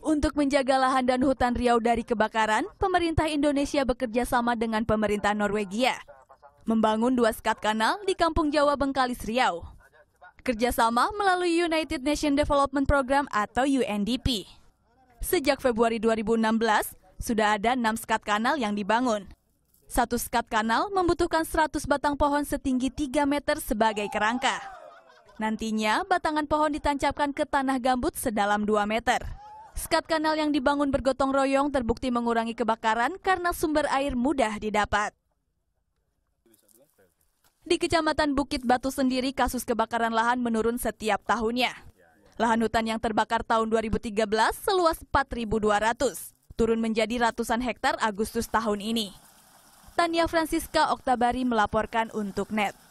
Untuk menjaga lahan dan hutan Riau dari kebakaran, pemerintah Indonesia bekerja sama dengan pemerintah Norwegia. Membangun dua skat kanal di Kampung Jawa Bengkalis Riau. Kerjasama melalui United Nation Development Program atau UNDP. Sejak Februari 2016, sudah ada enam skat kanal yang dibangun. Satu skat kanal membutuhkan 100 batang pohon setinggi 3 meter sebagai kerangka. Nantinya, batangan pohon ditancapkan ke tanah gambut sedalam 2 meter. Skat kanal yang dibangun bergotong royong terbukti mengurangi kebakaran karena sumber air mudah didapat. Di Kecamatan Bukit Batu sendiri, kasus kebakaran lahan menurun setiap tahunnya. Lahan hutan yang terbakar tahun 2013 seluas 4.200, turun menjadi ratusan hektar Agustus tahun ini. Tania Francisca Oktabari melaporkan untuk NET.